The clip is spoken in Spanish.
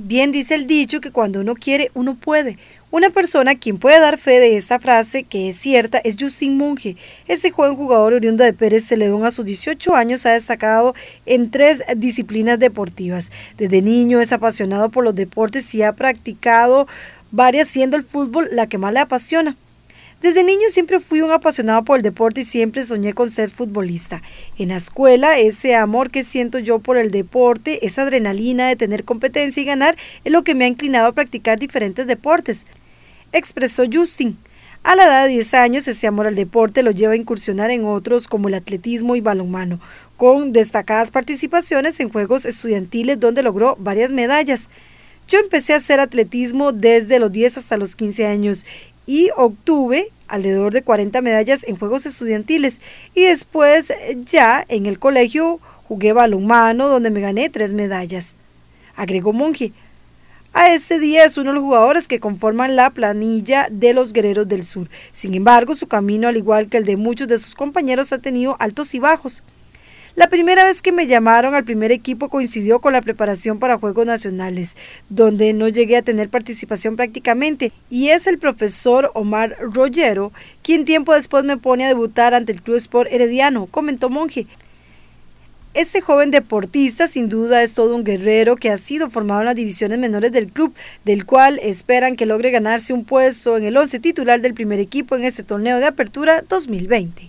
Bien dice el dicho que cuando uno quiere, uno puede. Una persona quien puede dar fe de esta frase, que es cierta, es Justin Monge. ese joven jugador oriundo de Pérez Celedón a sus 18 años ha destacado en tres disciplinas deportivas. Desde niño es apasionado por los deportes y ha practicado varias, siendo el fútbol la que más le apasiona. Desde niño siempre fui un apasionado por el deporte y siempre soñé con ser futbolista. En la escuela, ese amor que siento yo por el deporte, esa adrenalina de tener competencia y ganar, es lo que me ha inclinado a practicar diferentes deportes, expresó Justin. A la edad de 10 años, ese amor al deporte lo lleva a incursionar en otros como el atletismo y balonmano, con destacadas participaciones en Juegos Estudiantiles donde logró varias medallas. Yo empecé a hacer atletismo desde los 10 hasta los 15 años y obtuve alrededor de 40 medallas en Juegos Estudiantiles y después eh, ya en el colegio jugué balonmano donde me gané tres medallas, agregó Monge. A este día es uno de los jugadores que conforman la planilla de los guerreros del sur. Sin embargo, su camino, al igual que el de muchos de sus compañeros, ha tenido altos y bajos. La primera vez que me llamaron al primer equipo coincidió con la preparación para Juegos Nacionales, donde no llegué a tener participación prácticamente, y es el profesor Omar Rollero quien tiempo después me pone a debutar ante el Club Sport Herediano, comentó Monje. Este joven deportista sin duda es todo un guerrero que ha sido formado en las divisiones menores del club, del cual esperan que logre ganarse un puesto en el once titular del primer equipo en este torneo de apertura 2020.